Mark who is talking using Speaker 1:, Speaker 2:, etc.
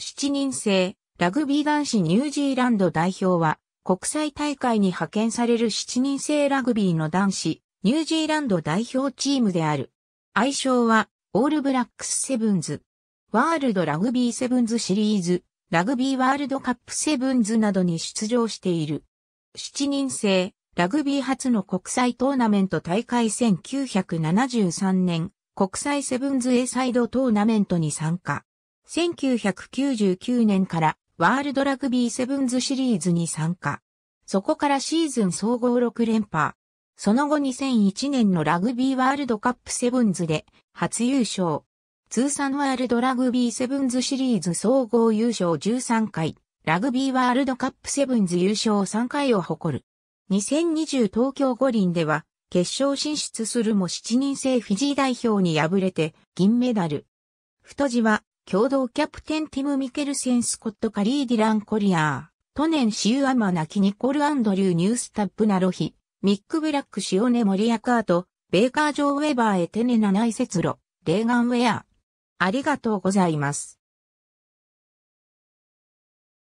Speaker 1: 7人制、ラグビー男子ニュージーランド代表は、国際大会に派遣される7人制ラグビーの男子、ニュージーランド代表チームである。愛称は、オールブラックスセブンズ。ワールドラグビーセブンズシリーズ、ラグビーワールドカップセブンズなどに出場している。7人制、ラグビー初の国際トーナメント大会1973年、国際セブンズ A サイドトーナメントに参加。1999年からワールドラグビーセブンズシリーズに参加。そこからシーズン総合6連覇。その後2001年のラグビーワールドカップセブンズで初優勝。通算ワールドラグビーセブンズシリーズ総合優勝13回、ラグビーワールドカップセブンズ優勝3回を誇る。2020東京五輪では決勝進出するも7人制フィジー代表に敗れて銀メダル。太字は共同キャプテンティム・ミケルセン・スコット・カリー・ディラン・コリアー、トネン・シュー・アマナキ・ニコル・アンドリュー・ニュースタップ・ナロヒ、ミック・ブラック・シオネ・モリアカート、ベーカー・ジョー・ウェバー・エテネ・ナナイ・セツロ、レーガン・ウェア。ありがとうございます。